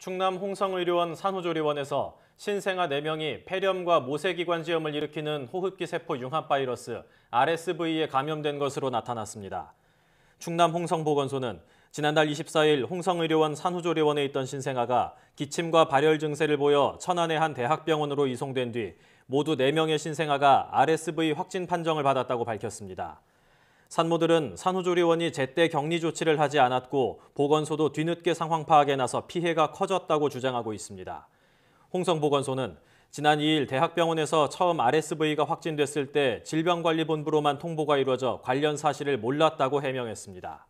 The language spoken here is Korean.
충남 홍성의료원 산후조리원에서 신생아 4명이 폐렴과 모세기관지염을 일으키는 호흡기 세포 융합 바이러스 RSV에 감염된 것으로 나타났습니다. 충남 홍성보건소는 지난달 24일 홍성의료원 산후조리원에 있던 신생아가 기침과 발열 증세를 보여 천안의 한 대학병원으로 이송된 뒤 모두 4명의 신생아가 RSV 확진 판정을 받았다고 밝혔습니다. 산모들은 산후조리원이 제때 격리 조치를 하지 않았고 보건소도 뒤늦게 상황 파악에 나서 피해가 커졌다고 주장하고 있습니다. 홍성보건소는 지난 2일 대학병원에서 처음 RSV가 확진됐을 때 질병관리본부로만 통보가 이루어져 관련 사실을 몰랐다고 해명했습니다.